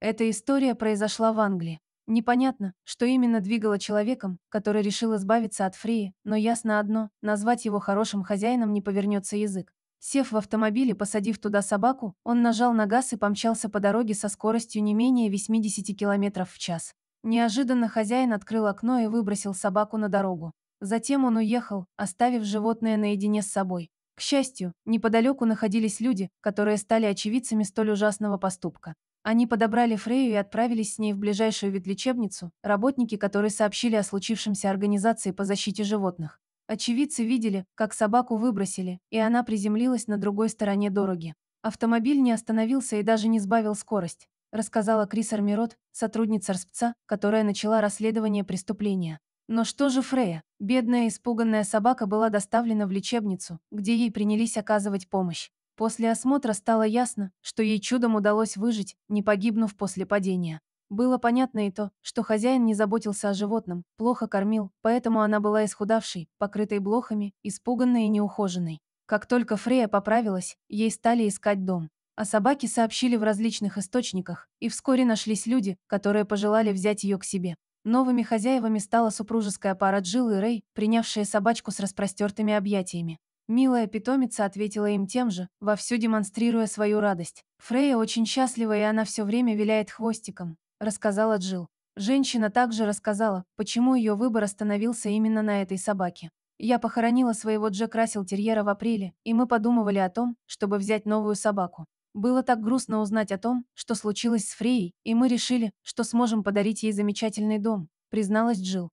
Эта история произошла в Англии. Непонятно, что именно двигало человеком, который решил избавиться от Фрии, но ясно одно, назвать его хорошим хозяином не повернется язык. Сев в автомобиль и посадив туда собаку, он нажал на газ и помчался по дороге со скоростью не менее 80 км в час. Неожиданно хозяин открыл окно и выбросил собаку на дорогу. Затем он уехал, оставив животное наедине с собой. К счастью, неподалеку находились люди, которые стали очевидцами столь ужасного поступка. Они подобрали Фрею и отправились с ней в ближайшую ветлечебницу, работники которые сообщили о случившемся организации по защите животных. Очевидцы видели, как собаку выбросили, и она приземлилась на другой стороне дороги. Автомобиль не остановился и даже не сбавил скорость, рассказала Крис Армирот, сотрудница РСПЦа, которая начала расследование преступления. Но что же Фрея? Бедная испуганная собака была доставлена в лечебницу, где ей принялись оказывать помощь. После осмотра стало ясно, что ей чудом удалось выжить, не погибнув после падения. Было понятно и то, что хозяин не заботился о животном, плохо кормил, поэтому она была исхудавшей, покрытой блохами, испуганной и неухоженной. Как только Фрея поправилась, ей стали искать дом. а собаки сообщили в различных источниках, и вскоре нашлись люди, которые пожелали взять ее к себе. Новыми хозяевами стала супружеская пара Джилл и Рэй, принявшая собачку с распростертыми объятиями. Милая питомица ответила им тем же, вовсю демонстрируя свою радость. «Фрейя очень счастлива, и она все время виляет хвостиком», — рассказала Джил. Женщина также рассказала, почему ее выбор остановился именно на этой собаке. «Я похоронила своего Джек Рассел Терьера в апреле, и мы подумывали о том, чтобы взять новую собаку. Было так грустно узнать о том, что случилось с Фрейей, и мы решили, что сможем подарить ей замечательный дом», — призналась Джил.